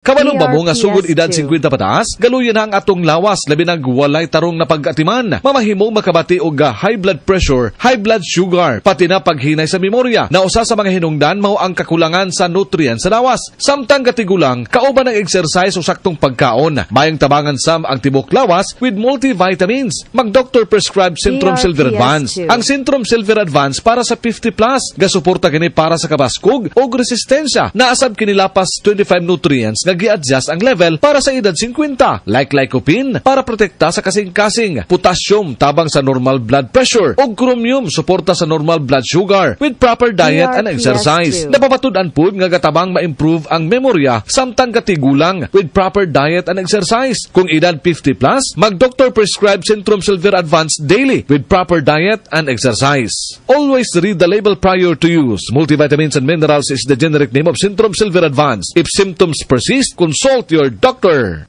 Kabalo ba mo nga sugod edad 50 pataas? Galuyo ang atong lawas, labi nag walay tarong na pag-atiman. Mamahimong makabati og high blood pressure, high blood sugar, pati na paghinay sa memorya. Nausa sa mga hinungdan mao ang kakulangan sa nutrients sa lawas. Samtang katigulang, kauban ang exercise o saktong pagkaon. Mayang tabangan sam ang tibok lawas with multivitamins. Mag-doctor prescribe Syndrome Silver Advance. Ang Syndrome Silver Advance para sa 50 plus, gasuporta kini para sa kabaskog o resistensya. Naasab kinilapas 25 nutrients nag adjust ang level para sa edad 50, like lycopene para protekta sa kasing-kasing, potassium tabang sa normal blood pressure, o chromium suporta sa normal blood sugar with proper diet and exercise. Napapatudan po nga gatabang ma-improve ang memorya samtang katigulang with proper diet and exercise. Kung edad 50 plus, mag-doctor prescribe Centrum Silver Advance daily with proper diet and exercise. Always read the label prior to use. Multivitamins and minerals is the generic name of Centrum Silver Advance. If symptoms persist, priest, consulti, or doctor.